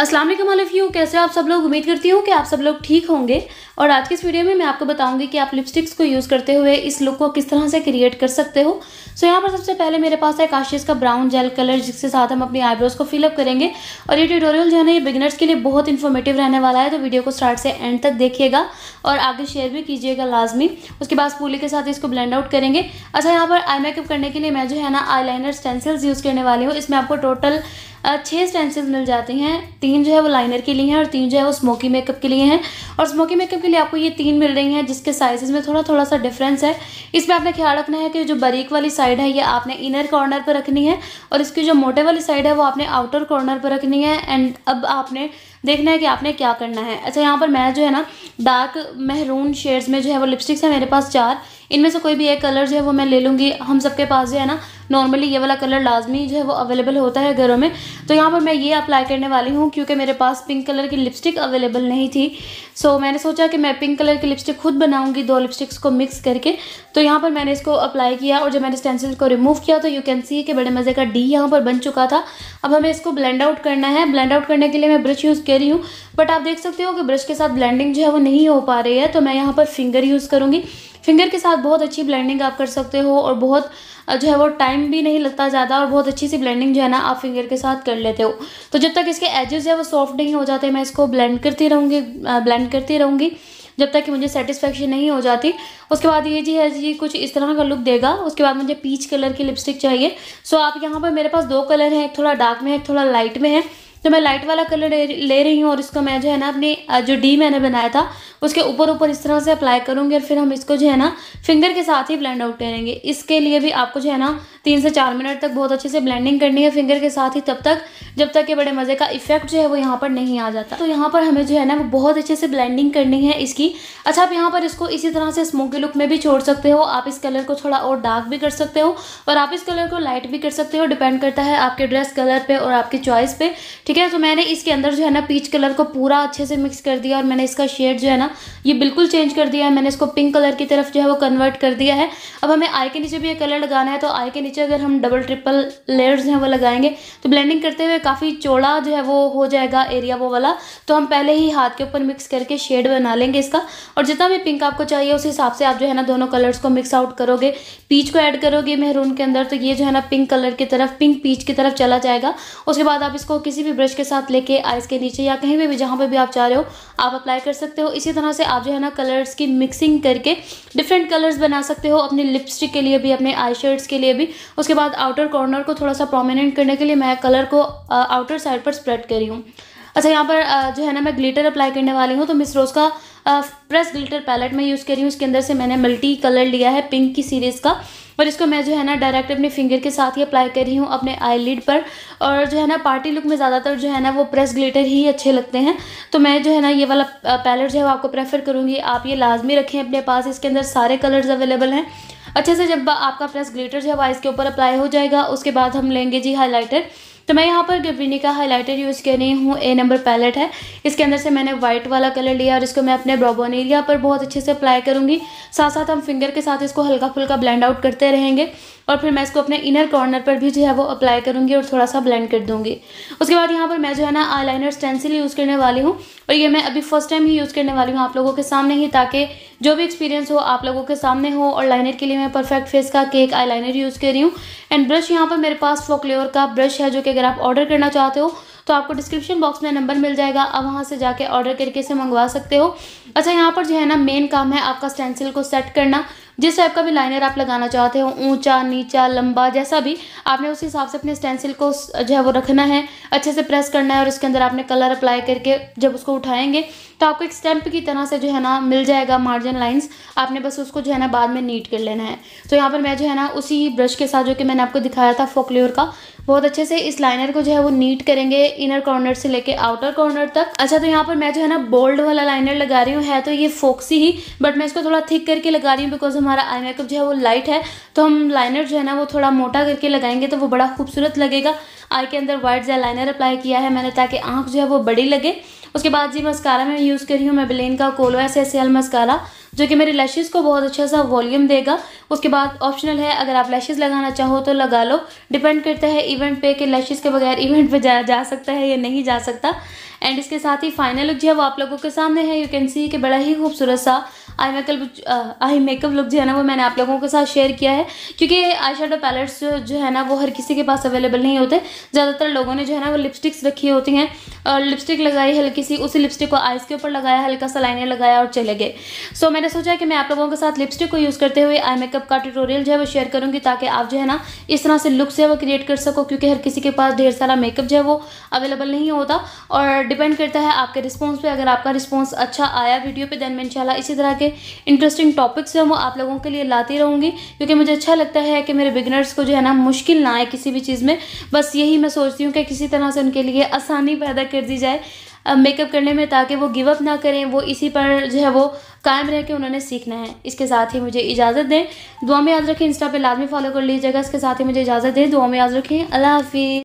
Aslam you कैसे आप सब लोग उम्मीद करती हूँ कि आप सब लोग ठीक होंगे और आज के इस वीडियो में मैं आपको बताऊंगी कि आप लिपस्टिक्स को यूज़ करते हुए इस लुक को किस तरह से क्रिएट कर सकते हो सो यहाँ पर सबसे पहले मेरे पास है काशिश का ब्राउन जेल कलर जिसके साथ हम अपनी आईब्रोज़ को फिलअप करेंगे और ये ट्यूटोरियल जो है ना ये बिगिनर्स के लिए बहुत इन्फॉर्मेटिव रहने वाला है तो वीडियो को स्टार्ट से एंड तक देखिएगा और आगे शेयर भी कीजिएगा लाजमी उसके बाद पूली के साथ इसको ब्लेंड आउट करेंगे अच्छा यहाँ पर आई मेकअप करने के लिए मैं जो है ना आई लाइनर यूज़ करने वाली हूँ इसमें आपको टोटल छह स्टेंसिल्स मिल जाते हैं तीन जो है वो लाइनर के लिए हैं और तीन जो है वो स्मोकी मेकअप के लिए हैं और स्मोकी मेकअप के लिए आपको ये तीन मिल रही हैं जिसके साइजेस में थोड़ा थोड़ा सा डिफरेंस है इसमें आपने ख्याल रखना है कि जो बारीक वाली साइड है ये आपने इनर कॉर्नर पर रखनी है और इसकी जो मोटे वाली साइड है वो आपने आउटर कॉर्नर पर रखनी है एंड अब आपने देखना है कि आपने क्या करना है अच्छा यहाँ पर मैं जो है ना डार्क महरून शेड्स में जो है वो लिपस्टिक्स हैं मेरे पास चार इनमें से कोई भी एक कलर जो है वो मैं ले लूँगी हम सबके पास जो है ना नॉर्मली ये वाला कलर लाजमी जो है वो अवेलेबल होता है घरों में तो यहाँ पर मैं ये अप्लाई करने वाली हूँ क्योंकि मेरे पास पिंक कलर की लिपस्टिक अवेलेबल नहीं थी सो so, मैंने सोचा कि मैं पिंक कलर की लिपस्टिक खुद बनाऊँगी दो लिपस्टिक्स को मिक्स करके तो यहाँ पर मैंने इसको अप्लाई किया और जब मैंने स्टेंसिल को रिमूव किया तो यू कैन सी कि बड़े मज़े का डी यहाँ पर बन चुका था अब हमें इसको ब्लेंड आउट करना है ब्लेंड आउट करने के लिए मैं ब्रश यूज़ कर रही हूँ बट आप देख सकते हो कि ब्रश के साथ ब्लेंडिंग जो है वो नहीं हो पा रही है तो मैं यहाँ पर फिंगर यूज़ करूँगी फिंगर के साथ बहुत अच्छी ब्लेंडिंग आप कर सकते हो और बहुत जो है वो टाइम भी नहीं लगता ज़्यादा और बहुत अच्छी सी ब्लेंडिंग जो है ना आप फिंगर के साथ कर लेते हो तो जब तक इसके एजेस है वो सॉफ्ट नहीं हो जाते मैं इसको ब्लेंड करती रहूँगी ब्लेंड करती रहूँगी जब तक कि मुझे सेटिस्फेक्शन नहीं हो जाती उसके बाद ये जी है जी कुछ इस तरह का लुक देगा उसके बाद मुझे पीच कलर की लिपस्टिक चाहिए सो आप यहाँ पर मेरे पास दो कलर हैं एक थोड़ा डार्क में है एक थोड़ा लाइट में है तो मैं लाइट वाला कलर ले रही हूँ और इसको मैं जो है ना अपने जो डी मैंने बनाया था उसके ऊपर ऊपर इस तरह से अप्लाई करूँगी और फिर हम इसको जो है ना फिंगर के साथ ही ब्लेंड आउट करेंगे इसके लिए भी आपको जो है ना तीन से चार मिनट तक बहुत अच्छे से ब्लेंडिंग करनी है फिंगर के साथ ही तब तक जब तक ये बड़े मज़े का इफेक्ट जो है वो यहाँ पर नहीं आ जाता तो यहाँ पर हमें जो है ना वो बहुत अच्छे से ब्लेंडिंग करनी है इसकी अच्छा आप यहाँ पर इसको इसी तरह से स्मोकी लुक में भी छोड़ सकते हो आप इस कलर को थोड़ा और डार्क भी कर सकते हो और आप इस कलर को लाइट भी कर सकते हो डिपेंड करता है आपके ड्रेस कलर पर और आपकी चॉइस पर ठीक है तो मैंने इसके अंदर जो है ना पीच कलर को पूरा अच्छे से मिक्स कर दिया और मैंने इसका शेड जो है ना ये बिल्कुल चेंज कर दिया है मैंने इसको पिंक कलर की तरफ जो है वो कन्वर्ट कर दिया है अब हमें आई के नीचे भी ये कलर लगाना है तो आई के नीचे नीचे अगर हम डबल ट्रिपल लेयर्स हैं वो लगाएंगे तो ब्लेंडिंग करते हुए काफ़ी चौड़ा जो है वो हो जाएगा एरिया वो वाला तो हम पहले ही हाथ के ऊपर मिक्स करके शेड बना लेंगे इसका और जितना भी पिंक आपको चाहिए उस हिसाब से आप जो है ना दोनों कलर्स को मिक्स आउट करोगे पीच को ऐड करोगे मेहरून के अंदर तो ये जो है ना पिंक कलर की तरफ पिंक पीच की तरफ चला जाएगा उसके बाद आप इसको किसी भी ब्रश के साथ लेके आइस के नीचे या कहीं भी जहाँ पर भी आप चाह रहे हो आप अप्लाई कर सकते हो इसी तरह से आप जो है ना कलर्स की मिक्सिंग करके डिफरेंट कलर्स बना सकते हो अपने लिपस्टिक के लिए भी अपने आई शेड्स के लिए भी उसके बाद आउटर कॉर्नर को थोड़ा सा प्रोमिनेंट करने के लिए मैं कलर को आउटर साइड पर स्प्रेड करी हूँ अच्छा यहाँ पर जो है ना मैं ग्लिटर अप्लाई करने वाली हूँ तो मिस रोज़ का प्रेस ग्लिटर पैलेट मैं यूज़ कर रही हूँ इसके अंदर से मैंने मल्टी कलर लिया है पिंक की सीरीज़ का और इसको मैं जो है ना डायरेक्ट अपने फिंगर के साथ ही अप्लाई कर रही हूँ अपने आई लिड पर और जो है ना पार्टी लुक में ज़्यादातर जो है ना वो प्रेस ग्लिटर ही अच्छे लगते हैं तो मैं जो है ना ये वाला पैलेट जो है वो आपको प्रेफर करूँगी आप ये लाजमी रखें अपने पास इसके अंदर सारे कलर्स अवेलेबल हैं अच्छे से जब आपका प्लस ग्लिटर जो है वाइस के ऊपर अप्लाई हो जाएगा उसके बाद हम लेंगे जी हाईलाइटर तो मैं यहाँ पर गब्रिनी का हाईलाइटर यूज़ कर रही हूँ ए नंबर पैलेट है इसके अंदर से मैंने वाइट वाला कलर लिया और इसको मैं अपने ब्रॉबोन एरिया पर बहुत अच्छे से अप्लाई करूँगी साथ साथ हम फिंगर के साथ इसको हल्का फुल्का ब्लेंड आउट करते रहेंगे और फिर मैं इसको अपने इनर कॉर्नर पर भी जो है वो अप्लाई करूँगी और थोड़ा सा ब्लेंड कर दूँगी उसके बाद यहाँ पर मैं जो है ना आई लाइनर स्टेंसिल यूज़ करने वाली हूँ और ये मैं अभी फर्स्ट टाइम ही यूज़ करने वाली हूँ आप लोगों के सामने ही ताकि जो भी एक्सपीरियंस हो आप लोगों के सामने हो और लाइनर के लिए मैं परफेक्ट फेस का केक आई लाइनर यूज़ कर रही हूँ एंड ब्रश यहाँ पर मेरे पास फोकलेवर का ब्रश है जो कि अगर आप ऑर्डर करना चाहते हो तो आपको डिस्क्रिप्शन बॉक्स में नंबर मिल जाएगा आप वहाँ से जाके ऑर्डर करके इसे मंगवा सकते हो अच्छा यहाँ पर जो है ना मेन काम है आपका स्टेंसिल को सेट करना जिस टाइप का भी लाइनर आप लगाना चाहते हो ऊंचा नीचा लंबा जैसा भी आपने उस हिसाब से अपने स्टेंसिल को जो है वो रखना है अच्छे से प्रेस करना है और इसके अंदर आपने कलर अप्लाई करके जब उसको उठाएंगे तो आपको एक स्टैंप की तरह से जो है ना मिल जाएगा मार्जिन लाइन्स आपने बस उसको जो है ना बाद में नीट कर लेना है तो यहाँ पर मैं जो है ना उसी ब्रश के साथ जो कि मैंने आपको दिखाया था फोकल्योर का बहुत अच्छे से इस लाइनर को जो है वो नीट करेंगे इनर कॉर्नर से लेके आउटर कॉर्नर तक अच्छा तो यहाँ पर मैं जो है ना बोल्ड वाला लाइनर लगा रही हूँ है तो ये फोक्सी ही बट मैं इसको थोड़ा थिक करके लगा रही हूँ बिकॉज हम हमारा आई मेकअप जो है वो लाइट है तो हम लाइनर जो है ना वो थोड़ा मोटा करके लगाएंगे तो वो बड़ा खूबसूरत लगेगा आई के अंदर वाइट जो लाइनर अप्लाई किया है मैंने ताकि आँख जो है वो बड़ी लगे उसके बाद जी मस्कारा मैं यूज़ कर रही हूँ बिलेन का कोलो एस एस एल मस्कारा जो कि मेरे लैशेज़ को बहुत अच्छा सा वॉल्यूम देगा उसके बाद ऑप्शनल है अगर आप लैशेज़ लगाना चाहो तो लगा लो डिपेंड करता है इवेंट पे कि लैशेज़ के बगैर इवेंट पे जाया जा सकता है या नहीं जा सकता एंड इसके साथ ही फाइनल लुक जो है वो आप लोगों के सामने है यू कैन सी कि बड़ा ही खूबसूरत सा eye makeup eye makeup look जो है ना वो मैंने आप लोगों के साथ शेयर किया है क्योंकि आई शेडो पैलेट्स जो है ना वो हर किसी के पास अवेलेबल नहीं होते ज़्यादातर लोगों ने जो है ना वो लिपस्टिक्स रखी होती हैं और लिपस्टिक लगाई हल्की सी उसी लिपस्टिक को आइज़ के ऊपर लगाया हल्का सा लाइनर लगाया और चले गए सो so, मैंने सोचा कि मैं आप लोगों के साथ लिपस्टिक को यूज़ करते हुए आई मेकअप का ट्यूटोरियल जो है वो शेयर करूँगी ताकि आप जो है ना इस तरह से लुक से वो क्रिएट कर सको क्योंकि हर किसी के पास ढेर सारा मेकअप जो है वो अवेलेबल नहीं होता और डिपेंड करता है आपके रिस्पॉन्स पर अगर आपका रिस्पॉन्स अच्छा आया वीडियो पर दैन मैं इसी तरह के इंटरेस्टिंग टॉपिक्स हैं वो आप लोगों के लिए लाती रहूँगी क्योंकि मुझे अच्छा लगता है कि मेरे बिगनर्स को जो है ना मुश्किल ना आए किसी भी चीज़ में बस यही मैं सोचती हूँ कि किसी तरह से उनके लिए आसानी पैदा कर दी जाए मेकअप करने में ताकि वो गिव अप ना करें वो इसी पर जो है वो कायम रह के उन्होंने सीखना है इसके साथ ही मुझे इजाज़त दें दुआ में याद रखें इंस्टा पे लाजमी फॉलो कर लीजिएगा इसके साथ ही मुझे इजाज़त दें दुआ में याद रखें अल्लाह हाफिज़